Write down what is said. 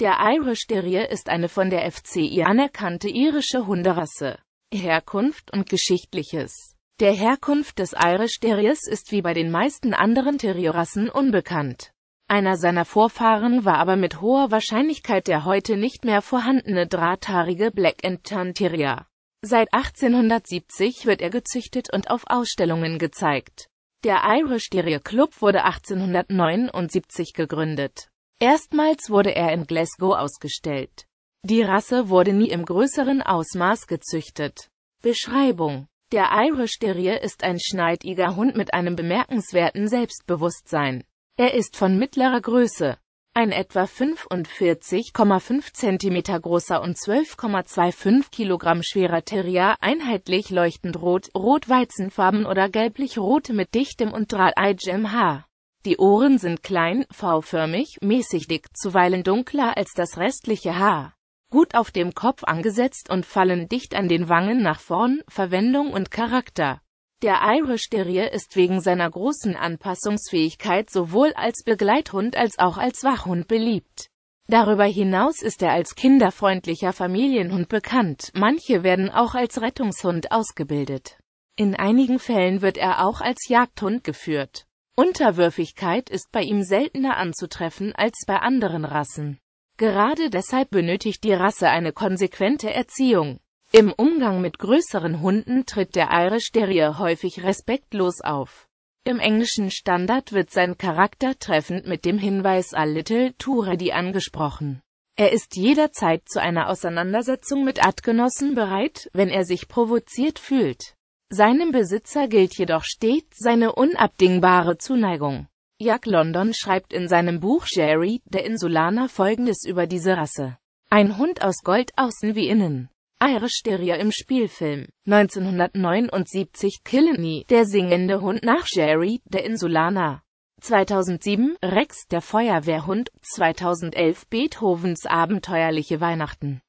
Der Irish Terrier ist eine von der FCI anerkannte irische Hunderasse. Herkunft und Geschichtliches Der Herkunft des Irish Terriers ist wie bei den meisten anderen Terrierrassen unbekannt. Einer seiner Vorfahren war aber mit hoher Wahrscheinlichkeit der heute nicht mehr vorhandene drahthaarige Black and Tan Terrier. Seit 1870 wird er gezüchtet und auf Ausstellungen gezeigt. Der Irish Terrier Club wurde 1879 gegründet. Erstmals wurde er in Glasgow ausgestellt. Die Rasse wurde nie im größeren Ausmaß gezüchtet. Beschreibung Der Irish Terrier ist ein schneidiger Hund mit einem bemerkenswerten Selbstbewusstsein. Er ist von mittlerer Größe. Ein etwa 45,5 cm großer und 12,25 kg schwerer Terrier, einheitlich leuchtend rot, rot-weizenfarben oder gelblich rot mit dichtem und drahtigem Haar. Die Ohren sind klein, V-förmig, mäßig dick, zuweilen dunkler als das restliche Haar. Gut auf dem Kopf angesetzt und fallen dicht an den Wangen nach vorn, Verwendung und Charakter. Der Irish Terrier ist wegen seiner großen Anpassungsfähigkeit sowohl als Begleithund als auch als Wachhund beliebt. Darüber hinaus ist er als kinderfreundlicher Familienhund bekannt, manche werden auch als Rettungshund ausgebildet. In einigen Fällen wird er auch als Jagdhund geführt. Unterwürfigkeit ist bei ihm seltener anzutreffen als bei anderen Rassen. Gerade deshalb benötigt die Rasse eine konsequente Erziehung. Im Umgang mit größeren Hunden tritt der Irish Terrier häufig respektlos auf. Im englischen Standard wird sein Charakter treffend mit dem Hinweis A Little Too Ready angesprochen. Er ist jederzeit zu einer Auseinandersetzung mit Artgenossen bereit, wenn er sich provoziert fühlt. Seinem Besitzer gilt jedoch stets seine unabdingbare Zuneigung. Jack London schreibt in seinem Buch Jerry, der Insulaner, folgendes über diese Rasse. Ein Hund aus Gold außen wie innen. Irish Terrier im Spielfilm. 1979 Killeny, der singende Hund nach Jerry, der Insulaner. 2007 Rex, der Feuerwehrhund. 2011 Beethovens abenteuerliche Weihnachten.